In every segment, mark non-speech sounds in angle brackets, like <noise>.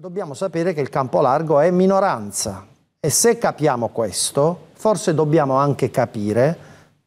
dobbiamo sapere che il campo largo è minoranza e se capiamo questo, forse dobbiamo anche capire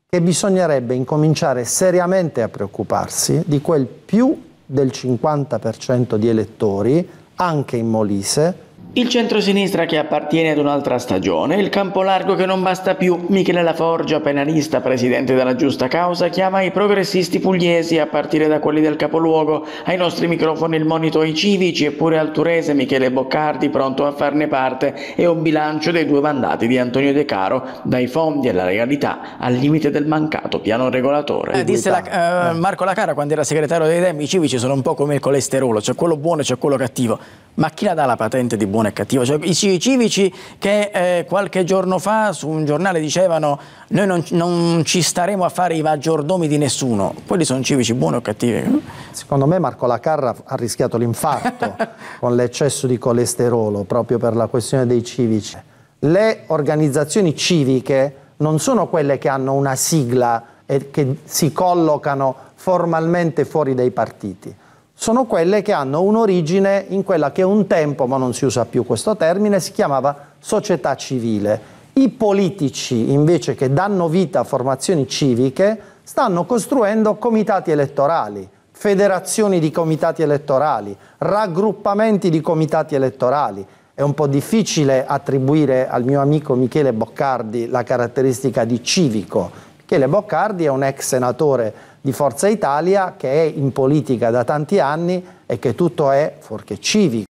che bisognerebbe incominciare seriamente a preoccuparsi di quel più del 50% di elettori, anche in Molise, il centrosinistra che appartiene ad un'altra stagione, il campo largo che non basta più, Michele Laforgia, penalista, presidente della giusta causa, chiama i progressisti pugliesi, a partire da quelli del capoluogo, ai nostri microfoni il monito ai civici, eppure al turese Michele Boccardi pronto a farne parte e un bilancio dei due mandati di Antonio De Caro, dai fondi alla legalità al limite del mancato piano regolatore. Eh, disse la, eh, eh, Marco Lacara quando era segretario dei Demi, i civici sono un po' come il colesterolo, c'è quello buono e c'è quello cattivo, ma chi la dà la patente di buon buono e cattivo. Cioè, I civici che eh, qualche giorno fa su un giornale dicevano noi non, non, ci staremo a fare i maggiordomi di nessuno, quelli sono civici buoni o cattivi? Secondo me Marco Lacarra ha rischiato l'infarto <laughs> con l'eccesso di colesterolo proprio per la questione dei civici. Le organizzazioni civiche non sono quelle che hanno una sigla e che si collocano formalmente fuori dai partiti sono quelle che hanno un'origine in quella che un tempo, ma non si usa più questo termine, si chiamava società civile. I politici, invece che danno vita a formazioni civiche, stanno costruendo comitati elettorali, federazioni di comitati elettorali, raggruppamenti di comitati elettorali. È un po' difficile attribuire al mio amico Michele Boccardi la caratteristica di civico. Michele Boccardi è un ex senatore di Forza Italia che è in politica da tanti anni e che tutto è fuorché civico.